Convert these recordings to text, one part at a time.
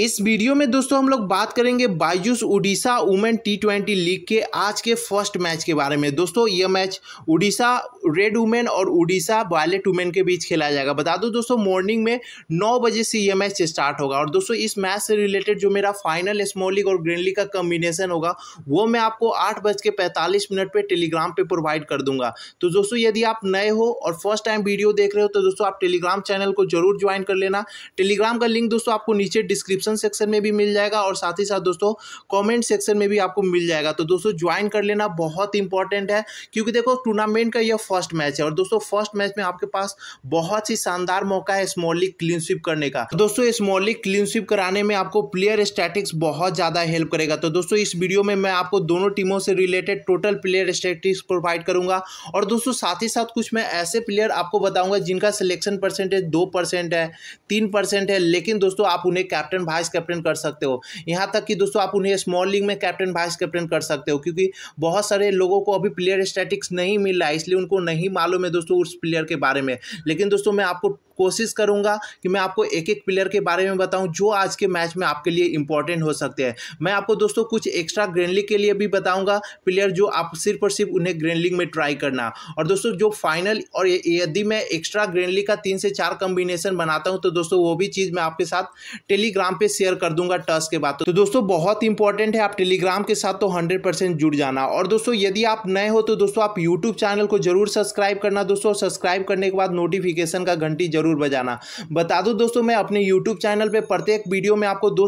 इस वीडियो में दोस्तों हम लोग बात करेंगे Byju's Orissa women T twenty league के आज के फर्स्ट मैच के बारे में दोस्तों यह मैच उड़ीसा रेड वुमेन और उड़ीसा वायलेट वुमेन के बीच खेला जाएगा बता दो दोस्तों मॉर्निंग में नौ बजे से यह मैच स्टार्ट होगा और दोस्तों इस मैच से रिलेटेड जो मेरा फाइनल स्मॉल लीग और ग्रीन लीग का कम्बिनेशन होगा वो मैं आपको आठ बज के पैंतालीस मिनट पर टेलीग्राम पर प्रोवाइड कर दूंगा तो दोस्तों यदि आप नए हो और फर्स्ट टाइम वीडियो देख रहे हो तो दोस्तों आप टेलीग्राम चैनल को जरूर ज्वाइन कर लेना टेलीग्राम का लिंक दोस्तों आपको नीचे डिस्क्रिप्शन डिस्क्रिप्शन सेक्शन में भी मिल जाएगा और साथ ही साथ दोस्तों कमेंट सेक्शन में भी आपको मिल जाएगा तो दोस्तों ज्वाइन कर लेना बहुत इंपॉर्टेंट है क्योंकि देखो टूर्नामेंट का यह फर्स्ट मैच है और दोस्तों फर्स्ट मैच में आपके पास बहुत ही शानदार मौका है स्मॉल लीग क्लीनशिप करने का तो दोस्तों स्मॉल लीग क्लीनशिप कराने में आपको प्लेयर स्टैटिक्स बहुत ज़्यादा हेल्प करेगा तो दोस्तों इस वीडियो में मैं आपको दोनों टीमों से related total player statics provide करूंगा और दोस्तों साथ ही साथ कुछ मैं ऐसे प्लेयर आपको बताऊंगा जिनका सिलेक्शन परसेंटेज दो परसेंट है तीन परसेंट है लेकिन दोस्तों आप उन्हें कैप्टन भाई वाइस कैप्टन कर सकते हो यहाँ तक कि दोस्तों आप उन्हें स्मॉल लीग में कैप्टन वाइस कैप्टन कर सकते हो क्योंकि बहुत सारे लोगों को अभी प्लेयर स्टैटिक्स नहीं मिल रहा है इसलिए उनको नहीं मालूम है दोस्तों उस प्लेयर के बारे में लेकिन दोस्तों मैं आपको कोशिश करूंगा कि मैं आपको एक एक प्लेयर के बारे में बताऊँ जो आज के मैच में आपके लिए इंपॉर्टेंट हो सकते हैं मैं आपको दोस्तों कुछ एक्स्ट्रा ग्रेनलिंग के लिए भी बताऊँगा प्लेयर जो आप सिर्फ और सिर्फ उन्हें ग्रेनलिंग में ट्राई करना और दोस्तों जो फाइनल और यदि मैं एक्स्ट्रा ग्रेनली का तीन से चार कॉम्बिनेशन बनाता हूँ तो दोस्तों वो भी चीज़ मैं आपके साथ टेलीग्राम पर शेयर कर दूंगा टस के बाद तो दोस्तों बहुत इंपॉर्टेंट है आप टेलीग्राम के साथ तो हंड्रेड परसेंट जुड़ जाना और दोस्तों यदि आप नए हो तो दोस्तों आप यूट्यूब चैनल को जरूर सब्सक्राइब करना दोस्तों सब्सक्राइब करने के बाद नोटिफिकेशन का घंटी जरूर ज़रूर बजाना बता दूँ दोस्तों मैं अपने यूट्यूब चैनल पर प्रत्येक वीडियो में आपको दो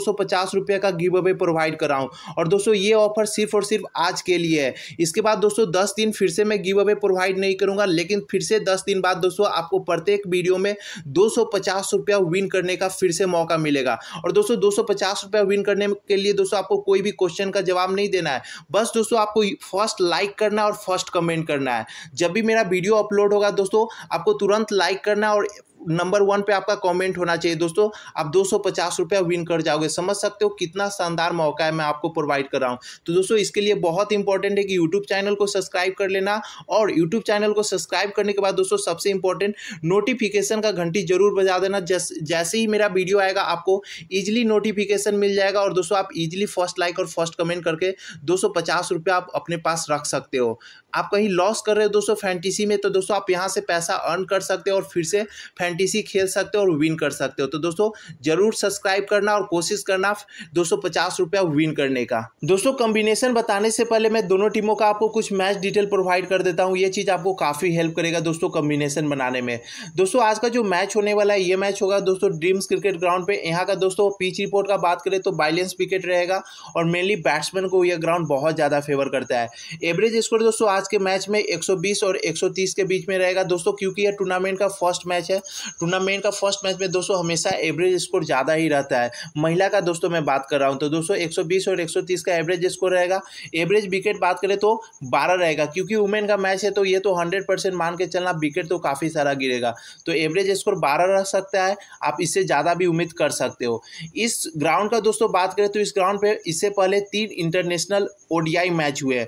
का गिव अवे प्रोवाइड कराऊँ और दोस्तों ये ऑफर सिर्फ और सिर्फ आज के लिए है इसके बाद दोस्तों दस दिन फिर से मैं गिव अवे प्रोवाइड नहीं करूँगा लेकिन फिर से दस दिन बाद दोस्तों आपको प्रत्येक वीडियो में दो रुपया विन करने का फिर से मौका मिलेगा और दोस्तों दो रुपया विन करने के लिए दोस्तों आपको कोई भी क्वेश्चन का जवाब नहीं देना है बस दोस्तों आपको फर्स्ट लाइक करना और फर्स्ट कमेंट करना है जब भी मेरा वीडियो अपलोड होगा दोस्तों आपको तुरंत लाइक करना और नंबर वन पे आपका कमेंट होना चाहिए दोस्तों आप दो सौ विन कर जाओगे समझ सकते हो कितना शानदार मौका है मैं आपको प्रोवाइड कर रहा हूँ तो दोस्तों इसके लिए बहुत इंपॉर्टेंट है कि यूट्यूब चैनल को सब्सक्राइब कर लेना और यूट्यूब चैनल को सब्सक्राइब करने के बाद दोस्तों सबसे इंपॉर्टेंट नोटिफिकेशन का घंटी जरूर बजा देना जैसे ही मेरा वीडियो आएगा आपको ईजिली नोटिफिकेशन मिल जाएगा और दोस्तों आप इजिली फर्स्ट लाइक और फर्स्ट कमेंट करके दो सौ आप अपने पास रख सकते हो आप कहीं लॉस कर रहे हो दोस्तों फैंटीसी में तो दोस्तों आप यहाँ से पैसा अर्न कर सकते हो और फिर से फैंटीसी खेल सकते हो और विन कर सकते हो तो दोस्तों जरूर सब्सक्राइब करना और कोशिश करना दो पचास रुपया विन करने का दोस्तों कॉम्बिनेशन बताने से पहले मैं दोनों टीमों का आपको कुछ मैच डिटेल प्रोवाइड कर देता हूँ ये चीज़ आपको काफ़ी हेल्प करेगा दोस्तों कॉम्बिनेशन बनाने में दोस्तों आज का जो मैच होने वाला है ये मैच होगा दोस्तों ड्रीम्स क्रिकेट ग्राउंड पे यहाँ का दोस्तों पिच रिपोर्ट का बात करें तो बाइलेंस विकेट रहेगा और मेनली बैट्समैन को यह ग्राउंड बहुत ज़्यादा फेवर करता है एवरेज स्कोर दोस्तों आज आज के मैच में 120 और 130 के बीच में रहेगा दोस्तों क्योंकि यह टूर्नामेंट का फर्स्ट मैच है टूर्नामेंट का फर्स्ट मैच में दोस्तों हमेशा एवरेज स्कोर ज़्यादा ही रहता है महिला का दोस्तों मैं बात कर रहा हूँ तो दोस्तों एक और एक का एवरेज स्कोर रहेगा एवरेज विकेट बात करें तो बारह रहेगा क्योंकि वुमेन का मैच है तो ये तो हंड्रेड मान के चलना विकेट तो काफ़ी सारा गिरेगा तो एवरेज स्कोर बारह रह सकता है आप इससे ज़्यादा भी उम्मीद कर सकते हो इस ग्राउंड का दोस्तों बात करें तो इस ग्राउंड पे इससे पहले तीन इंटरनेशनल ओडीआई मैच हुए हैं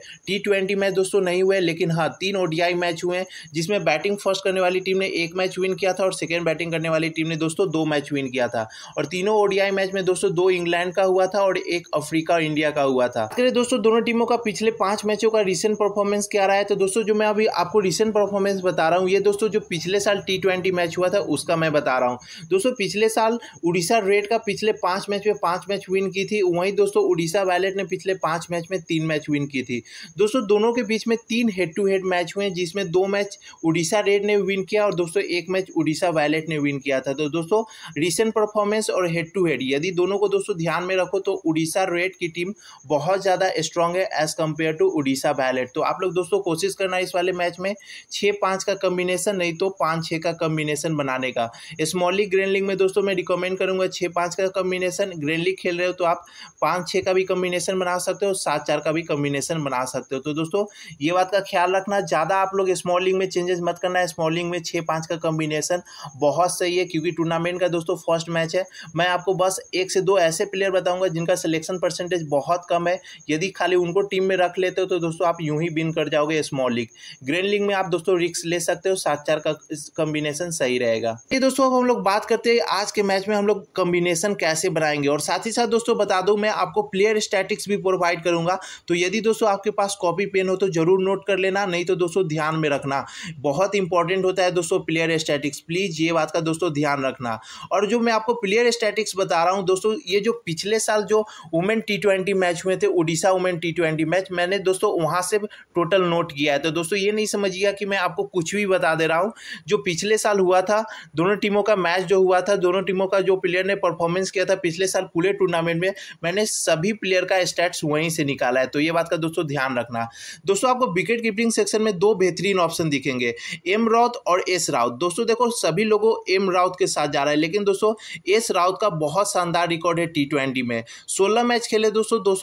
टी मैच दोस्तों नहीं नहीं हुए लेकिन हाँ तीन ओडीआई मैच हुए हैं जिसमें बैटिंग फर्स्ट करने वाली टीम ने एक मैच विन किया था और सेकेंड बैटिंग करने वाली टीम ने दोस्तों दो मैच विन किया था और तीनों ओडीआई मैच में दोस्तों दो इंग्लैंड का हुआ था और एक अफ्रीका और इंडिया का हुआ था करें दोस्तों दोनों टीमों का पिछले पांच मैचों का रिसेंट परफॉर्मेंस क्या रहा है तो दोस्तों जो मैं अभी आपको रिसेंट परफॉर्मेंस बता रहा हूँ ये दोस्तों जो पिछले साल टी मैच हुआ था उसका मैं बता रहा हूँ दोस्तों पिछले साल उड़ीसा रेड का पिछले पांच मैच में पांच मैच विन की थी वहीं दोस्तों उड़ीसा वैलेट ने पिछले पांच मैच में तीन मैच विन की थी दोस्तों दोनों के बीच में तीन हेड टू हेड मैच हुए जिसमें दो मैच उड़ीसा रेड ने विन किया और दोस्तों एक मैच उड़ीसा वायलेट ने विन किया था तो दोस्तों रिसेंट परफॉर्मेंस और हेड टू हेड यदि दोनों को दोस्तों ध्यान में रखो तो उड़ीसा रेड की टीम बहुत ज़्यादा स्ट्रांग है as compare to Odisha violet तो आप लोग दोस्तों कोशिश करना इस वाले मैच में छः पाँच का कम्बिनेशन नहीं तो पाँच छः का कम्बिनेशन बनाने का स्मॉल ग्रेनलिंग में दोस्तों मैं रिकमेंड करूँगा छः पाँच का कम्बिनेशन ग्रेनलिंग लीग खेल रहे हो तो आप पाँच छः का भी कम्बिनेशन बना सकते हो सात चार का भी कम्बिनेशन बना सकते हो तो दोस्तों ये बात का ख्याल रखना ज़्यादा आप लोग स्मॉलिंग में चेंजेस मत करना स्मॉलिंग में छः पाँच का कॉम्बिनेशन बहुत सही है क्योंकि टूर्नामेंट का दोस्तों फर्स्ट मैच है मैं आपको बस एक से दो ऐसे प्लेयर बताऊँगा जिनका सिलेक्शन परसेंटेज बहुत कम है यदि खाली उनको टीम में रख लेते हो तो दोस्तों आप यूं ही बिन कर जाओगे स्मॉल लीग ग्रेन लीग में आप दोस्तों रिक्स ले सकते हो सात चार का कॉम्बिनेशन सही रहेगा ये दोस्तों अब हम लोग बात करते हैं आज के मैच में हम लोग कॉम्बिनेशन कैसे बनाएंगे और साथ ही साथ दोस्तों बता दूँ मैं आपको प्लेयर स्टैटिक्स भी प्रोवाइड करूंगा तो यदि दोस्तों आपके पास कॉपी पेन हो तो जरूर नोट कर लेना नहीं तो दोस्तों ध्यान में रखना बहुत इंपॉर्टेंट होता है दोस्तों प्लेयर स्टैटिक्स प्लीज़ ये बात का दोस्तों ध्यान रखना और जो मैं आपको प्लेयर स्टैटिक्स बता रहा हूँ दोस्तों ये जो पिछले साल जो वुमेन टी मैच हुए थे उड़ीसा वुमेन टी मैच मैंने दोस्तों वहाँ से टोटल नोट किया है तो दोस्तों ये नहीं समझिएगा कि मैं आपको कुछ भी बता दे रहा हूँ जो पिछले साल हुआ था दोनों टीमों का मैच जो हुआ था दोनों टीमों का जो प्लेयर ने परफॉर्मेंस किया था पिछले साल पूरे टूर्नामेंट में मैंने सभी प्लेयर का स्टैट्स वहीं से निकाला है तो ये बात का दोस्तों ध्यान रखना दोस्तों आपको विकेट कीपिंग सेक्शन में दो बेहतरीन ऑप्शन दिखेंगे एम राउत और एस राउत दोस्तों देखो सभी लोगों एम राउत के साथ जा रहा है लेकिन दोस्तों एस राउत का बहुत शानदार रिकॉर्ड है टी में सोलह मैच खेले दोस्तों दो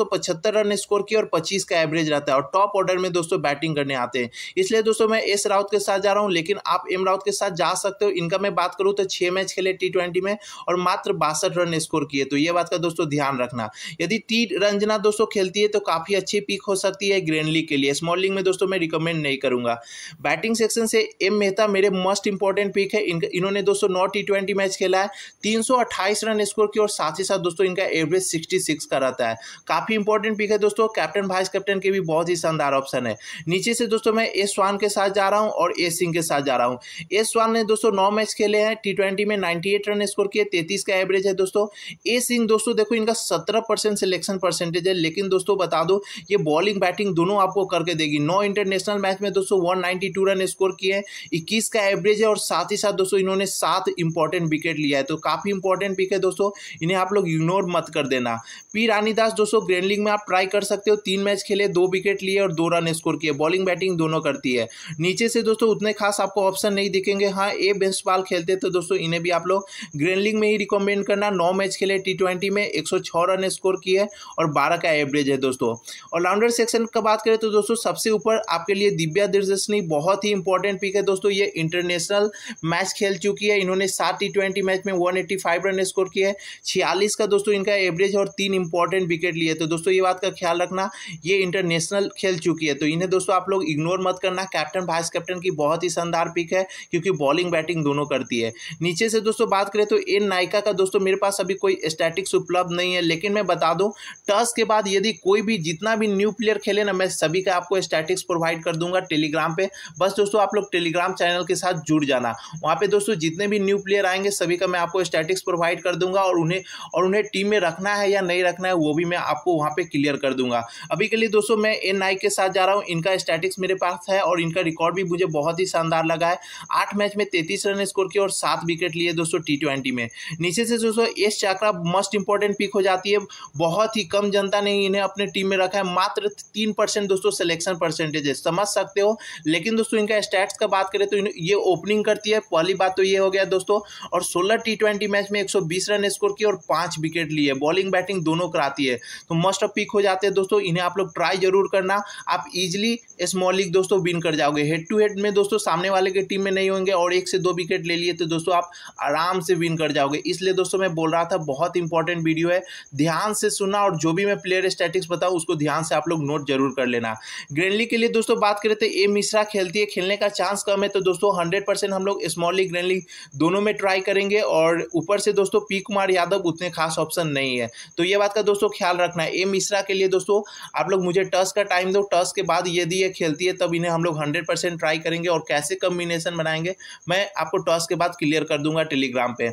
रन स्कोर किए और पच्चीस का एवरेज रहता है और टॉप ऑर्डर में दोस्तों बैटिंग करने आते हैं इसलिए दोस्तों मैं एस राउत के साथ जा रहा हूँ लेकिन आप एम राउत के साथ जा सकते हो इनका मैं बात करूँ तो छः मैच खेले टी में और मात्र बासठ रन स्कोर किए तो ये बात का दोस्तों ध्यान रखना यदि टी रंजना दोस्तों खेलती है तो काफ़ी अच्छी पिक हो सकती है ग्रेनली के लिए स्मॉल लीग में दोस्तों मैं रिकमेंड नहीं करूंगा बैटिंग सेक्शन से एम मेहता मेरे मोस्ट इंपॉर्टेंट पिक है इनका इन्होंने दोस्तों नौ टी ट्वेंटी मैच खेला है तीन सौ अट्ठाईस रन स्कोर किया और साथ ही साथ दोस्तों इनका एवरेज सिक्सटी का रहता है काफ़ी इंपॉर्टेंट पिक है दोस्तों कैप्टन वाइस कैप्टन के भी बहुत ही शानदार ऑप्शन है नीचे से दोस्तों मैं एस स्वान के साथ जा रहा हूँ और ए सिंह के साथ जा रहा हूँ एस स्वान ने दोस्तों नौ मैच खेले हैं टी ट्वेंटी में नाइन्टी एट रन स्कोर किए तैतीस का एवरेज है दोस्तों ए सिंह दोस्तों देखो इनका सत्रह परसेंट सिलेक्शन परसेंटेज है लेकिन दोस्तों बता दो ये बॉलिंग बैटिंग दोनों आपको करके देगी नौ इंटरनेशनल मैच में दोस्तों one ninety two run score किए हैं इक्कीस का एवरेज है और साथ ही साथ दोस्तों इन्होंने सात इंपॉर्टेंट विकेट लिया है तो काफ़ी इंपॉर्टेंट पिक है दोस्तों इन्हें आप लोग इग्नोर मत कर देना पी रानीदास दोस्तों ग्रैंड लीग में आप ट्राई कर सकते हो तीन मैच खेले दो विकेट लिए और दो रन स्कोर किए बॉलिंग बैटिंग दोनों करती है नीचे से दोस्तों उतने खास आपको ऑप्शन नहीं दिखेंगे हाँ ए बेंस बॉल खेलते तो दोस्तों इन्हें भी आप लोग ग्रैंड लीग में ही रिकमेंड करना नौ मैच खेले टी ट्वेंटी में एक रन स्कोर किए और बारह का एवरेज है दोस्तों ऑलराउंडर सेक्शन का बात करें तो दोस्तों सबसे ऊपर आपके लिए दिव्या दर्जस्नी बहुत ही इंपॉर्टेंट पिक है दोस्तों ये इंटरनेशनल मैच खेल चुकी है इन्होंने सात टी ट्वेंटी मैच में one eighty five run score किया है छियालीस का दोस्तों इनका एवरेज और तीन इंपॉर्टेंट विकेट लिए तो दोस्तों ये बात का ख्याल रखना ये इंटरनेशनल खेल चुकी है तो इन्हें दोस्तों आप लोग इग्नोर मत करना कैप्टन वाइस कैप्टन की बहुत ही शानदार पिक है क्योंकि बॉलिंग बैटिंग दोनों करती है नीचे से दोस्तों बात करें तो एन नायका का दोस्तों मेरे पास अभी कोई स्टैटिक्स उपलब्ध नहीं है लेकिन मैं बता दूं टस के बाद यदि कोई भी जितना भी न्यू प्लेयर खेले ना मैं सभी का आपको स्टैटिक मैथमेटिक्स प्रोवाइड कर दूंगा टेलीग्राम पे बस दोस्तों आप लोग टेलीग्राम चैनल के साथ जुड़ जाना वहाँ पे दोस्तों जितने भी न्यू प्लेयर आएंगे सभी का मैं आपको स्टैटिक्स प्रोवाइड कर दूंगा और उन्हें और उन्हें टीम में रखना है या नहीं रखना है वो भी मैं आपको वहाँ पे क्लियर कर दूंगा अभी के लिए दोस्तों मैं एन के साथ जा रहा हूँ इनका स्टैटिक्स मेरे पास है और इनका रिकॉर्ड भी मुझे बहुत ही शानदार लगा है आठ मैच में तैतीस रन स्कोर किया और सात विकेट लिए दोस्तों टी में नीचे से दोस्तों S Chakra must important pick हो जाती है बहुत ही कम जनता ने इन्हें अपने टीम में रखा है मात्र तीन दोस्तों सिलेक्शन परसेंट परसेंटेजेस समझ सकते हो लेकिन दोस्तों इनका स्टैट्स का बात करें तो ये ओपनिंग करती है पहली बात तो ये हो गया दोस्तों और सोलह टी ट्वेंटी मैच में एक सौ बीस रन स्कोर किए और पांच विकेट लिए बॉलिंग बैटिंग दोनों कराती है तो मस्ट ऑफ पिक हो जाते हैं दोस्तों इन्हें आप लोग ट्राई जरूर करना आप इजिली स्मॉल लीग दोस्तों विन कर जाओगे हेड टू हेड में दोस्तों सामने वाले के टीम में नहीं होंगे और एक से दो विकेट ले लिए तो दोस्तों आप आराम से विन कर जाओगे इसलिए दोस्तों मैं बोल रहा था बहुत इंपॉर्टेंट वीडियो है ध्यान से सुना और जो भी मैं प्लेयर स्टैटिक्स बताऊँ उसको ध्यान से आप लोग नोट जरूर कर लेना ग्रेनली के लिए दोस्तों बात करें तो ए मिश्रा खेलती है खेलने का चांस कम है तो दोस्तों हंड्रेड परसेंट हम लोग स्मॉल लीग ग्रैंड लीग दोनों में ट्राई करेंगे और ऊपर से दोस्तों पी कुमार यादव उतने खास ऑप्शन नहीं है तो ये बात का दोस्तों ख्याल रखना है ए मिश्रा के लिए दोस्तों आप लोग मुझे टस का टाइम दो टस के बाद यदि ये खेलती है तब इन्हें हम लोग हंड्रेड परसेंट ट्राई करेंगे और कैसे कम्बिनेशन बनाएंगे मैं आपको टॉस के बाद क्लियर कर दूंगा टेलीग्राम पे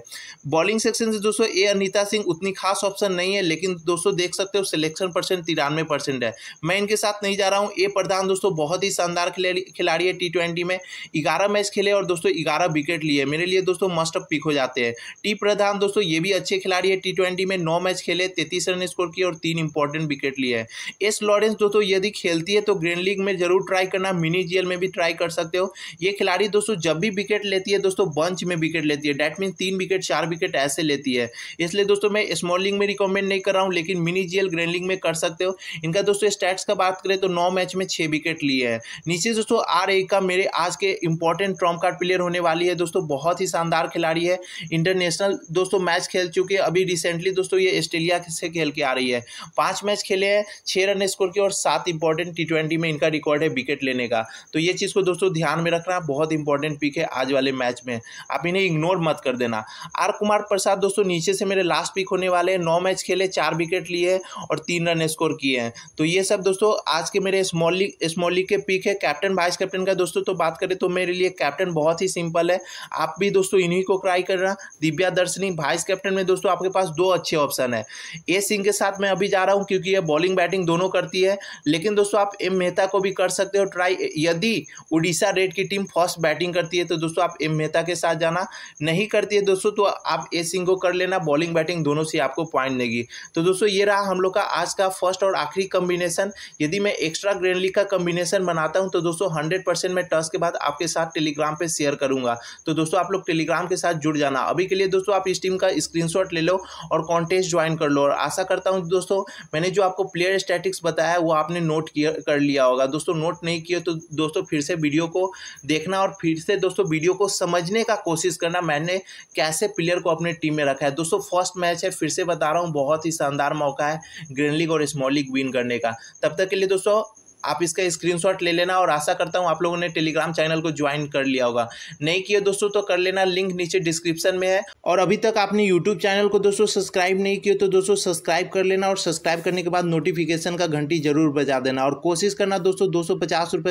बॉलिंग सेक्शन से दोस्तों ए अनिता सिंह उतनी खास ऑप्शन नहीं है लेकिन दोस्तों देख सकते हो सिलेक्शन परसेंट तिरानवे परसेंट है मैं इनके साथ नहीं जा रहा हूँ ए प्रधान दोस्तों बहुत ही शानदार खिलाड़ी है टी ट्वेंटी में ग्यारह मैच खेले और दोस्तों ग्यारह विकेट लिए मेरे लिए दोस्तों मस्ट ऑफ पिक हो जाते हैं टी प्रधान दोस्तों ये भी अच्छे खिलाड़ी है टी ट्वेंटी में नौ मैच खेले तैतीस रन स्कोर किए और तीन इंपॉर्टेंट विकेट लिए हैं एस लॉरेंस दोस्तों यदि खेलती है तो ग्रैंड लीग में जरूर ट्राई करना मिनी जीएल में भी ट्राई कर सकते हो ये खिलाड़ी दोस्तों जब भी विकेट लेती है दोस्तों बंच में विकेट लेती है डैट मीन तीन विकेट चार विकेट ऐसे लेती है इसलिए दोस्तों मैं स्मॉल लीग में रिकमेंड नहीं कर रहा हूँ लेकिन मिनी जीएल ग्रैंड लीग में कर सकते हो इनका दोस्तों स्टैट्स का बात करें तो नौ मैच में छः विकेट लिए हैं नीचे दोस्तों आर का मेरे आज के इंपॉर्टेंट ट्रॉम कार्ड प्लेयर होने वाली है दोस्तों बहुत ही शानदार खिलाड़ी है इंटरनेशनल दोस्तों मैच खेल चुके अभी रिसेंटली दोस्तों ये ऑस्ट्रेलिया से खेल के आ रही है पाँच मैच खेले हैं छः रन स्कोर के और सात इंपॉर्टेंट टी में इनका रिकॉर्ड है विकेट लेने का तो ये चीज़ को दोस्तों ध्यान में रखना बहुत इंपॉर्टेंट पिक है आज वाले मैच में आप इन्हें इग्नोर मत कर देना आर कुमार प्रसाद दोस्तों नीचे से मेरे लास्ट पिक होने वाले हैं नौ मैच खेले चार विकेट लिए और तीन रन स्कोर किए हैं तो ये सब दोस्तों आज के मेरे स्मॉल लीग स्मॉली के पिक है कैप्टन वाइस कैप्टन का दोस्तों तो बात करें तो मेरे लिए कैप्टन बहुत ही सिंपल है आप भी दोस्तों इन्हीं को ट्राई रहा दिव्या दर्शनी वाइस कैप्टन में दोस्तों आपके पास दो अच्छे ऑप्शन है ए सिंह के साथ मैं अभी जा रहा हूँ क्योंकि यह बॉलिंग बैटिंग दोनों करती है लेकिन दोस्तों आप एम मेहता को भी कर सकते हो ट्राई यदि उड़ीसा रेड की टीम फर्स्ट बैटिंग करती है तो दोस्तों आप एम मेहता के साथ जाना नहीं करती है दोस्तों तो आप ए सिंह को कर लेना बॉलिंग बैटिंग दोनों से आपको पॉइंट देगी तो दोस्तों ये रहा हम लोग का आज का फर्स्ट और आखिरी कॉम्बिनेशन यदि मैं एक्स्ट्रा ग्रेनली का कम्बिनेशन बनाता हूँ तो दोस्तों हंड्रेड परसेंट मैं टस के बाद आपके साथ टेलीग्राम पर शेयर करूँगा तो दोस्तों आप लोग टेलीग्राम के साथ जुड़ जाना अभी के लिए दोस्तों आप इस टीम का स्क्रीनशॉट ले लो और कॉन्टेस्ट ज्वाइन कर लो और आशा करता हूँ दोस्तों मैंने जो आपको प्लेयर स्टैटिक्स बताया वो आपने नोट किया कर लिया होगा दोस्तों नोट नहीं किया तो दोस्तों फिर से वीडियो को देखना और फिर से दोस्तों वीडियो को समझने का कोशिश करना मैंने कैसे प्लेयर को अपने टीम में रखा है दोस्तों फर्स्ट मैच है फिर से बता रहा हूँ बहुत ही शानदार मौका है ग्रीन लीग और स्मॉल लीग विन करने का तब तक के लिए दोस्तों आप इसका स्क्रीनशॉट ले लेना और आशा करता हूँ आप लोगों ने टेलीग्राम चैनल को ज्वाइन कर लिया होगा नहीं किया दोस्तों तो कर लेना लिंक नीचे डिस्क्रिप्शन में है और अभी तक आपने यूट्यूब चैनल को दोस्तों सब्सक्राइब नहीं किया तो दोस्तों सब्सक्राइब कर लेना और सब्सक्राइब करने के बाद नोटिफिकेशन का घंटी जरूर बजा देना और कोशिश करना दोस्तों दो सौ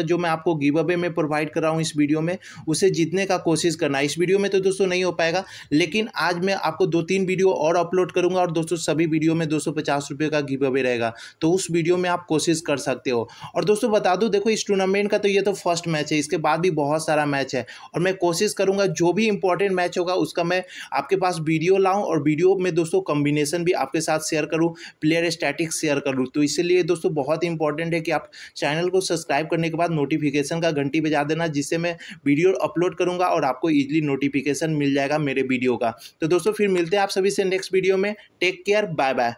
जो मैं आपको गिव अवे में प्रोवाइड कर रहा हूँ इस वीडियो में उसे जीतने का कोशिश करना इस वीडियो में तो दोस्तों नहीं हो पाएगा लेकिन आज मैं आपको दो तीन वीडियो और अपलोड करूँगा और दोस्तों सभी वीडियो में दो सौ का गिव अवे रहेगा तो उस वीडियो में आप कोशिश कर सकते हो और दोस्तों बता दूँ देखो इस टूर्नामेंट का तो ये तो फर्स्ट मैच है इसके बाद भी बहुत सारा मैच है और मैं कोशिश करूँगा जो भी इंपॉर्टेंट मैच होगा उसका मैं आपके पास वीडियो लाऊँ और वीडियो में दोस्तों कॉम्बिनेशन भी आपके साथ शेयर करूँ प्लेयर स्टैटिक्स शेयर करूँ तो इसलिए दोस्तों बहुत इंपॉर्टेंट है कि आप चैनल को सब्सक्राइब करने के बाद नोटिफिकेशन का घंटी बजा देना जिससे मैं वीडियो अपलोड करूँगा और आपको ईजिली नोटिफिकेशन मिल जाएगा मेरे वीडियो का तो दोस्तों फिर मिलते हैं आप सभी से नेक्स्ट वीडियो में टेक केयर बाय बाय